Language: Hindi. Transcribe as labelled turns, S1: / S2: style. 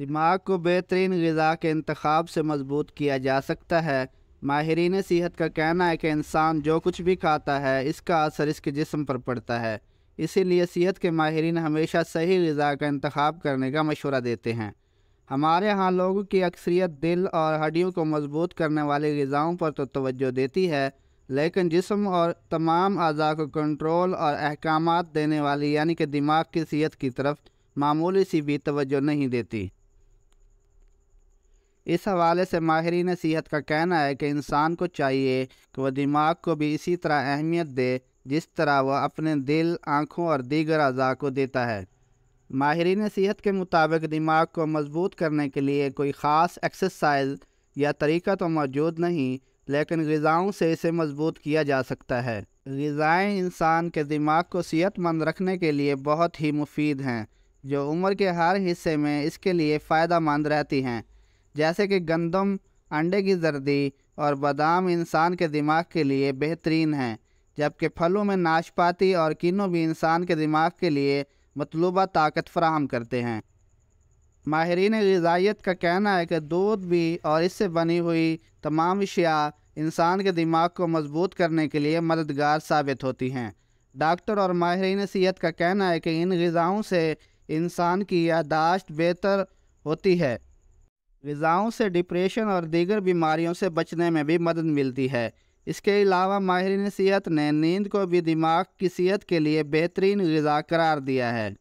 S1: दिमाग को बेहतरीन गज़ा के इंतखब से मजबूत किया जा सकता है माहरीन सेहत का कहना है कि इंसान जो कुछ भी खाता है इसका असर इसके जिसम पर पड़ता है इसीलिए सेहत के माहरीन हमेशा सही गज़ा का इंतखब करने का मशवरा देते हैं हमारे यहाँ लोगों की अक्सरियत दिल और हड्डियों को मजबूत करने वाली गज़ाओं पर तो तोज्जो देती है लेकिन जिसम और तमाम अज़ा को कंट्रोल और अहकाम देने वाली यानी कि दिमाग की सेहत की तरफ मामूली सी भी तोज्जो नहीं देती इस हवाले से माहरीन सेहत का कहना है कि इंसान को चाहिए कि वह दिमाग को भी इसी तरह अहमियत दे जिस तरह वह अपने दिल आँखों और दीगर अज़ा को देता है माहरीन सेहत के मुताबिक दिमाग को मजबूत करने के लिए कोई ख़ास एक्सरसाइज या तरीका तो मौजूद नहीं लेकिन गज़ाओं से इसे मजबूत किया जा सकता है गज़ाएँ इंसान के दिमाग को सेहतमंद रखने के लिए बहुत ही मुफीद हैं जो उम्र के हर हिस्से में इसके लिए फ़ायदा मंद रहती हैं जैसे कि गंदम अंडे की जर्दी और बादाम इंसान के दिमाग के लिए बेहतरीन हैं जबकि फलों में नाशपाती और किनों भी इंसान के दिमाग के लिए मतलूबा ताकत फराहम करते हैं माहरीन गजाइत का कहना है कि दूध भी और इससे बनी हुई तमाम अशिया इंसान के दिमाग को मजबूत करने के लिए मददगार साबित होती हैं डॉक्टर और माहरीन सीत का कहना है कि इन गज़ाओं से इंसान की यादाश्त बेहतर होती है गज़ाओं से डिप्रेशन और दीगर बीमारियों से बचने में भी मदद मिलती है इसके अलावा माहरीन सेहत ने नींद को भी दिमाग की सेहत के लिए बेहतरीन गज़ा करार दिया है